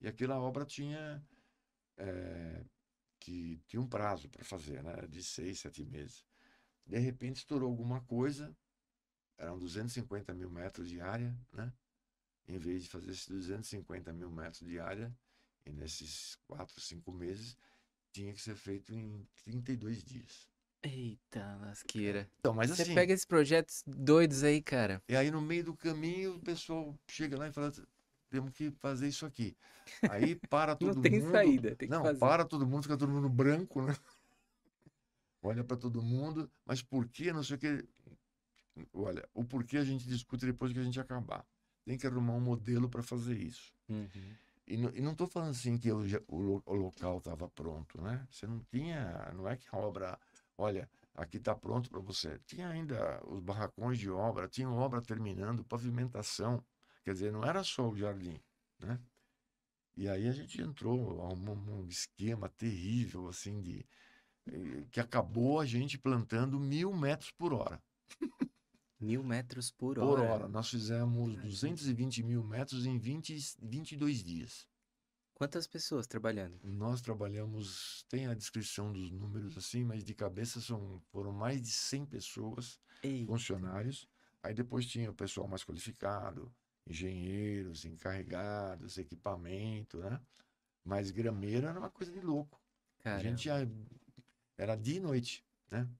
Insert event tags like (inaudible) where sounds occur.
E aquela obra tinha é, que tinha um prazo para fazer, né? de seis, sete meses. De repente estourou alguma coisa, eram 250 mil metros de área, né? Em vez de fazer esses 250 mil metros de área, e nesses quatro, cinco meses, tinha que ser feito em 32 dias. Eita, lasqueira. É. Então, mas Você assim pega esses projetos doidos aí, cara. E aí, no meio do caminho, o pessoal chega lá e fala: assim, temos que fazer isso aqui. (laughs) Aí para todo mundo. Não tem mundo, saída, tem que Não, fazer. para todo mundo, fica todo mundo branco, né? (laughs) Olha para todo mundo, mas por que não sei o que. Olha, o porquê a gente discute depois que a gente acabar. Tem que arrumar um modelo para fazer isso. Uhum. E, e não estou falando assim que eu, o, o local estava pronto, né? Você não tinha. Não é que a obra. Olha, aqui está pronto para você. Tinha ainda os barracões de obra, tinha obra terminando, pavimentação. Quer dizer, não era só o jardim, né? E aí a gente entrou a um, um esquema terrível, assim, de eh, que acabou a gente plantando mil metros por hora. Mil metros por, hora? Por hora. Nós fizemos 220 mil metros em 20, 22 dias. Quantas pessoas trabalhando? Nós trabalhamos, tem a descrição dos números assim, mas de cabeça são, foram mais de 100 pessoas, Eita. funcionários. Aí depois tinha o pessoal mais qualificado, engenheiros, encarregados, equipamento, né? Mas grameiro era uma coisa de louco. A gente ia... Era dia e noite, né?